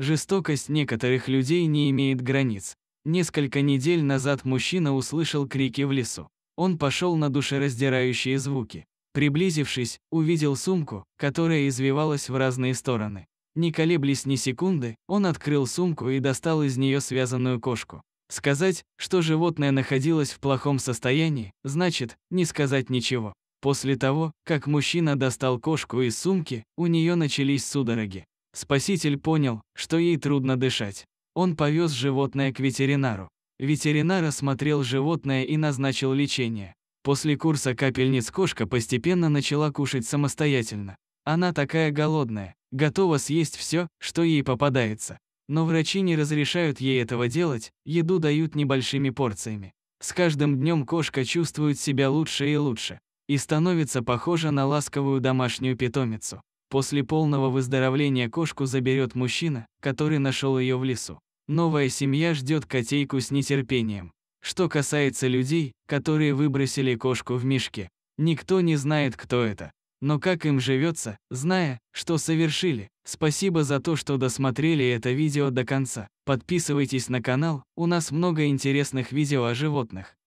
Жестокость некоторых людей не имеет границ. Несколько недель назад мужчина услышал крики в лесу. Он пошел на душераздирающие звуки. Приблизившись, увидел сумку, которая извивалась в разные стороны. Не колеблясь ни секунды, он открыл сумку и достал из нее связанную кошку. Сказать, что животное находилось в плохом состоянии, значит, не сказать ничего. После того, как мужчина достал кошку из сумки, у нее начались судороги. Спаситель понял, что ей трудно дышать. Он повез животное к ветеринару. Ветеринар осмотрел животное и назначил лечение. После курса капельниц кошка постепенно начала кушать самостоятельно. Она такая голодная, готова съесть все, что ей попадается. Но врачи не разрешают ей этого делать, еду дают небольшими порциями. С каждым днем кошка чувствует себя лучше и лучше и становится похожа на ласковую домашнюю питомицу. После полного выздоровления кошку заберет мужчина, который нашел ее в лесу. Новая семья ждет котейку с нетерпением. Что касается людей, которые выбросили кошку в мешке, никто не знает, кто это. Но как им живется, зная, что совершили. Спасибо за то, что досмотрели это видео до конца. Подписывайтесь на канал, у нас много интересных видео о животных.